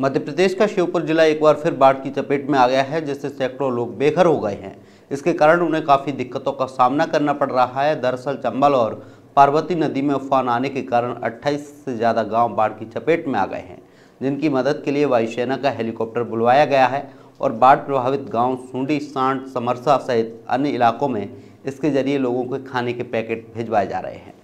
मध्य प्रदेश का श्योपुर जिला एक बार फिर बाढ़ की चपेट में आ गया है जिससे सैकड़ों लोग बेघर हो गए हैं इसके कारण उन्हें काफ़ी दिक्कतों का सामना करना पड़ रहा है दरअसल चंबल और पार्वती नदी में उफान आने के कारण 28 से ज़्यादा गांव बाढ़ की चपेट में आ गए हैं जिनकी मदद के लिए वायुसेना का हेलीकॉप्टर बुलवाया गया है और बाढ़ प्रभावित गाँव सूंडी सांड समरसा सहित अन्य इलाकों में इसके जरिए लोगों के खाने के पैकेट भिजवाए जा रहे हैं